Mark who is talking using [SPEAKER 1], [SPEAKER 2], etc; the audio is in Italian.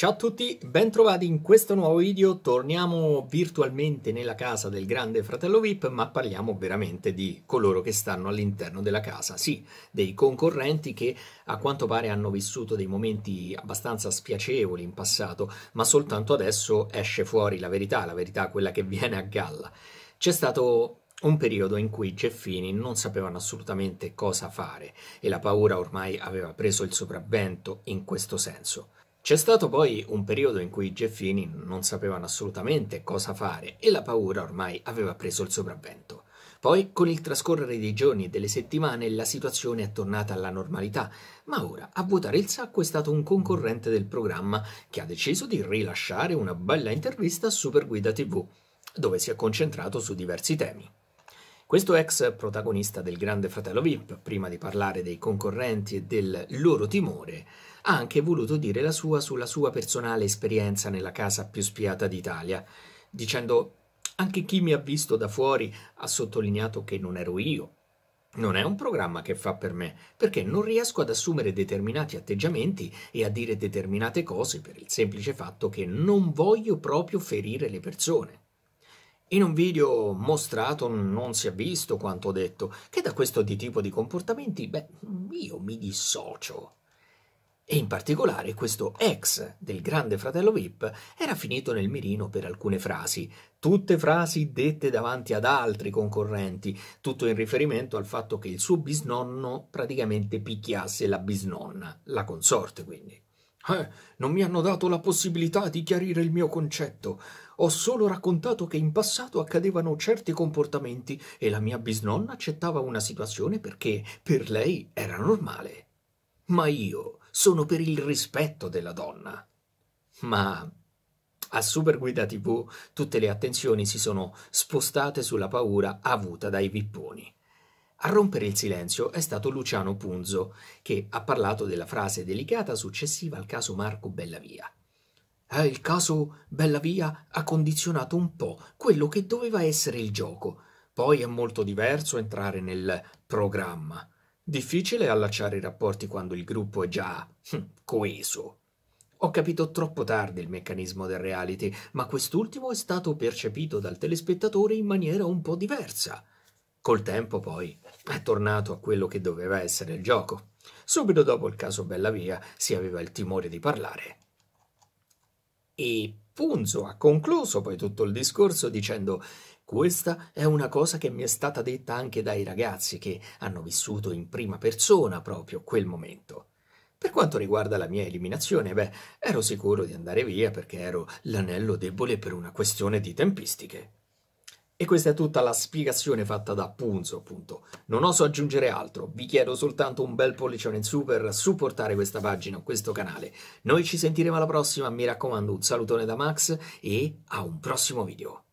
[SPEAKER 1] Ciao a tutti, bentrovati in questo nuovo video. Torniamo virtualmente nella casa del grande fratello VIP, ma parliamo veramente di coloro che stanno all'interno della casa. Sì, dei concorrenti che a quanto pare hanno vissuto dei momenti abbastanza spiacevoli in passato, ma soltanto adesso esce fuori la verità, la verità quella che viene a galla. C'è stato un periodo in cui i ceffini non sapevano assolutamente cosa fare e la paura ormai aveva preso il sopravvento in questo senso. C'è stato poi un periodo in cui Jeffini non sapevano assolutamente cosa fare e la paura ormai aveva preso il sopravvento. Poi, con il trascorrere dei giorni e delle settimane, la situazione è tornata alla normalità, ma ora a vuotare il sacco è stato un concorrente del programma che ha deciso di rilasciare una bella intervista a Superguida TV, dove si è concentrato su diversi temi. Questo ex protagonista del Grande Fratello VIP, prima di parlare dei concorrenti e del loro timore, ha anche voluto dire la sua sulla sua personale esperienza nella casa più spiata d'Italia, dicendo anche chi mi ha visto da fuori ha sottolineato che non ero io. Non è un programma che fa per me, perché non riesco ad assumere determinati atteggiamenti e a dire determinate cose per il semplice fatto che non voglio proprio ferire le persone. In un video mostrato non si è visto quanto ho detto, che da questo di tipo di comportamenti, beh, io mi dissocio. E in particolare questo ex del grande fratello Vip era finito nel mirino per alcune frasi, tutte frasi dette davanti ad altri concorrenti, tutto in riferimento al fatto che il suo bisnonno praticamente picchiasse la bisnonna, la consorte quindi. Eh, non mi hanno dato la possibilità di chiarire il mio concetto. Ho solo raccontato che in passato accadevano certi comportamenti e la mia bisnonna accettava una situazione perché per lei era normale. Ma io sono per il rispetto della donna. Ma a Superguida TV tutte le attenzioni si sono spostate sulla paura avuta dai vipponi. A rompere il silenzio è stato Luciano Punzo, che ha parlato della frase delicata successiva al caso Marco Bellavia. Eh, il caso Bellavia ha condizionato un po' quello che doveva essere il gioco. Poi è molto diverso entrare nel programma. Difficile allacciare i rapporti quando il gruppo è già hm, coeso. Ho capito troppo tardi il meccanismo del reality, ma quest'ultimo è stato percepito dal telespettatore in maniera un po' diversa. Col tempo poi è tornato a quello che doveva essere il gioco. Subito dopo il caso Bellavia si aveva il timore di parlare. E Punzo ha concluso poi tutto il discorso dicendo questa è una cosa che mi è stata detta anche dai ragazzi che hanno vissuto in prima persona proprio quel momento. Per quanto riguarda la mia eliminazione, beh, ero sicuro di andare via perché ero l'anello debole per una questione di tempistiche. E questa è tutta la spiegazione fatta da Punzo, appunto. Non oso aggiungere altro, vi chiedo soltanto un bel pollicione in su per supportare questa pagina, questo canale. Noi ci sentiremo alla prossima, mi raccomando un salutone da Max e a un prossimo video.